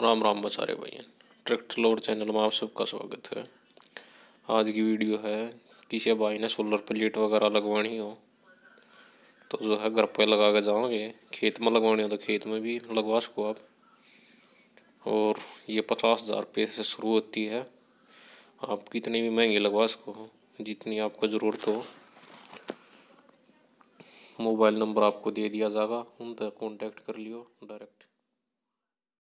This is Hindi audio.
राम राम बचारे भैया ट्रैक्टर लोड चैनल में आप सबका स्वागत है आज की वीडियो है किसी भाई ने सोलर प्लेट वगैरह लगवानी हो तो जो है घर पे लगा के जाओगे खेत में लगवानी हो तो खेत में भी लगवा सको आप और ये पचास हज़ार रुपये से शुरू होती है आप कितनी भी महंगी लगवा सको जितनी आपको ज़रूरत हो मोबाइल नंबर आपको दे दिया जाएगा उन तक कॉन्टैक्ट कर लियो डायरेक्ट